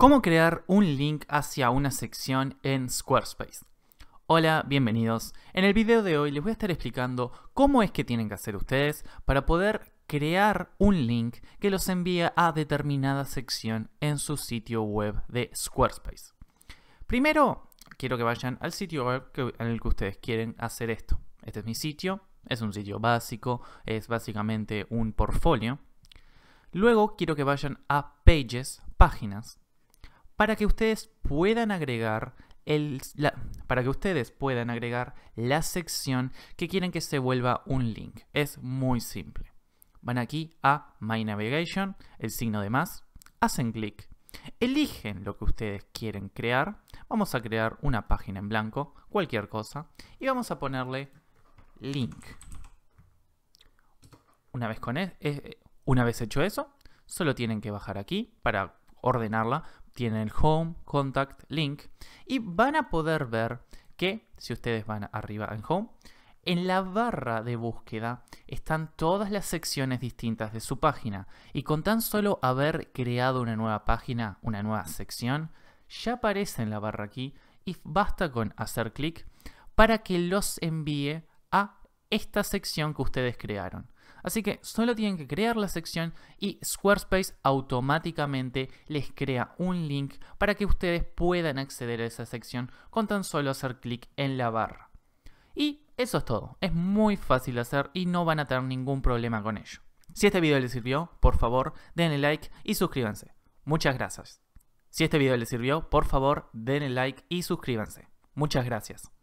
¿Cómo crear un link hacia una sección en Squarespace? Hola, bienvenidos. En el video de hoy les voy a estar explicando cómo es que tienen que hacer ustedes para poder crear un link que los envía a determinada sección en su sitio web de Squarespace. Primero, quiero que vayan al sitio web en el que ustedes quieren hacer esto. Este es mi sitio, es un sitio básico, es básicamente un portfolio. Luego quiero que vayan a Pages, páginas, para que ustedes puedan agregar el, la, para que ustedes puedan agregar la sección que quieren que se vuelva un link. Es muy simple. Van aquí a My Navigation, el signo de más, hacen clic, eligen lo que ustedes quieren crear. Vamos a crear una página en blanco, cualquier cosa, y vamos a ponerle link. Una vez, con e, e, una vez hecho eso, solo tienen que bajar aquí para ordenarla tienen el Home, Contact, Link y van a poder ver que si ustedes van arriba en Home, en la barra de búsqueda están todas las secciones distintas de su página y con tan solo haber creado una nueva página, una nueva sección, ya aparece en la barra aquí y basta con hacer clic para que los envíe esta sección que ustedes crearon. Así que solo tienen que crear la sección y Squarespace automáticamente les crea un link para que ustedes puedan acceder a esa sección con tan solo hacer clic en la barra. Y eso es todo, es muy fácil de hacer y no van a tener ningún problema con ello. Si este video les sirvió, por favor, denle like y suscríbanse. Muchas gracias. Si este video les sirvió, por favor, denle like y suscríbanse. Muchas gracias.